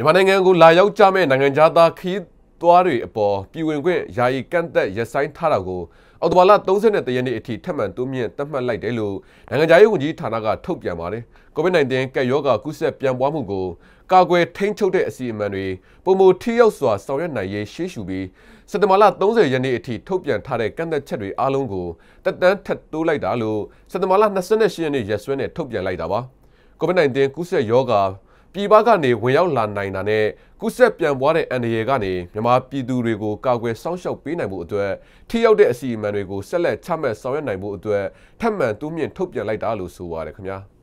မြန်မာနိုင်ငံကိုလာရောက်ကြမဲ့နိုင်ငံသားခီးသွားတွေအပေါ်ပြည်ဝင်ခွင့်ယာယီကန့်သက်ရပ်ဆိုင်းထားတာကိုအော်တိုဘာလ31ရက်နေ့အထိထပ်မံတိုးမြင့်သတ်မှတ်လိုက်တယ်လို့နိုင်ငံသားရေးဝန်ကြီးဌာနကထုတ်ပြန်ပါတယ်။ COVID-19 ကပ်ရောဂါကူးစက်ပြန့်ပွားမှုကို ကာကွယ်ထိန်းချုပ်တဲ့အစီအမံတွေပုံမထိရောက်စွာဆောင်ရွက်နိုင်ရေးရှေ့ရှုပြီးစက်တဘာလ30ရက်နေ့အထိထုတ်ပြန်ထားတဲ့ကန့်သက်ချက်တွေအားလုံးကိုတက်တန်းထပ်တိုးလိုက်တာလို့စက်တဘာလ28ရက်နေ့ရက်စွဲနဲ့ထုတ်ပြန်လိုက်တာပါ။ COVID-19 ကူးစက်ရောဂါပြည်ပကနေဝင်ရောက်လာနိုင်တာနဲ့ကူးစက်ပြန့်ပွားတဲ့အန္တရာယ်ကနေမြန်မာပြည်သူတွေကိုကာကွယ်စောင့်ရှောက်ပေးနိုင်မှုအတွက်ထိရောက်တဲ့အစီအမံတွေကိုဆက်လက်ချမှတ်ဆောင်ရွက်နိုင်မှုအတွက်ထပ်မံတိုးမြင့်ထုတ်ပြန်လိုက်တာလို့ဆိုပါရခင်ဗျာ။